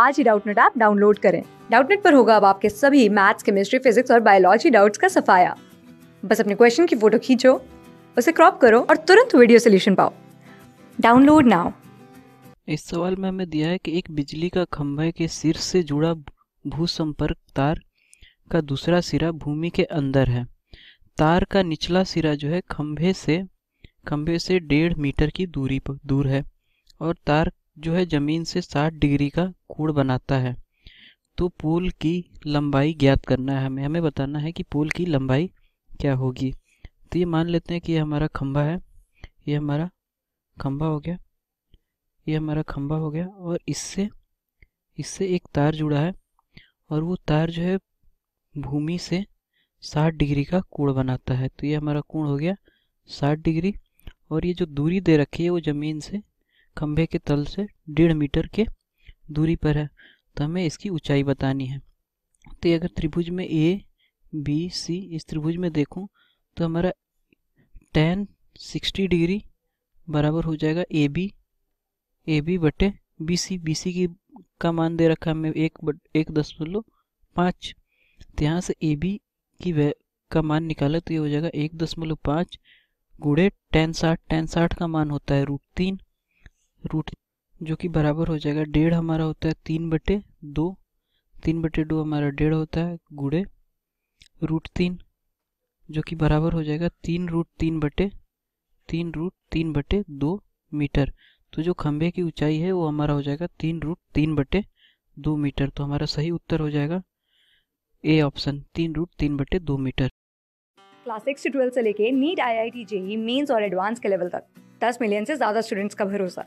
आज ही Doubtnut app download करें डाउटनेट पर होगा अब आपके सभी मैथ्स केमिस्ट्री फिजिक्स और बायोलॉजी डाउट्स का सफाया बस अपने क्वेश्चन की फोटो खींचो उसे क्रॉप करो और तुरंत वीडियो सोल्यूशन पाओ डाउनलोड नाउ इस सवाल में हमें दिया है कि एक बिजली का खंभे के सिर से जुड़ा भूसंपर्क तार का दूसरा सिरा भूमि के अंदर है तार का निचला सिरा जो है खंभे से खंभे से डेढ़ मीटर की दूरी पर दूर है और तार जो है ज़मीन से 60 डिग्री का कोण बनाता है तो पुल की लंबाई ज्ञात करना है हमें हमें बताना है कि पुल की लंबाई क्या होगी तो ये मान लेते हैं कि ये हमारा खम्भा है ये हमारा खम्भा हो गया ये हमारा खम्भा हो गया और इससे इससे एक तार जुड़ा है और वो तार जो है भूमि से 60 डिग्री का कोण बनाता है तो ये हमारा कोण हो गया 60 डिग्री और ये जो दूरी दे रखी है वो ज़मीन से खंभे के तल से डेढ़ मीटर के दूरी पर है तो हमें इसकी ऊंचाई बतानी है तो अगर त्रिभुज में ए बी सी इस त्रिभुज में देखूं तो हमारा टेन सिक्सटी डिग्री बराबर हो जाएगा ए बी ए बी बटे बी सी बी सी की का मान दे रखा हमें एक बट एक दशमलव पाँच तो यहाँ से ए बी की वे का मान निकाला तो ये हो जाएगा एक दशमलव पाँच गुड़े टेन साठ टेन साठ का मान होता है रूट तीन रूट जो कि बराबर हो जाएगा डेढ़ हमारा होता है तीन बटे दो तीन बटे दो हमारा डेढ़ होता है गुड़े रूट तीन जो कि बराबर हो जाएगा तीन रूट तीन बटे तीन रूट तीन बटे दो मीटर तो जो खंभे की ऊंचाई है वो हमारा हो जाएगा तीन रूट तीन बटे दो मीटर तो हमारा सही उत्तर हो जाएगा ए ऑप्शन तीन रूट तीन बटे दो मीटर क्लास सिक्स से ट्वेल्थ से लेके NEET I I T JEE Mains और एडवांस के लेवल तक दस मिलियन से ज़्यादा स्टूडेंट्स का भरोसा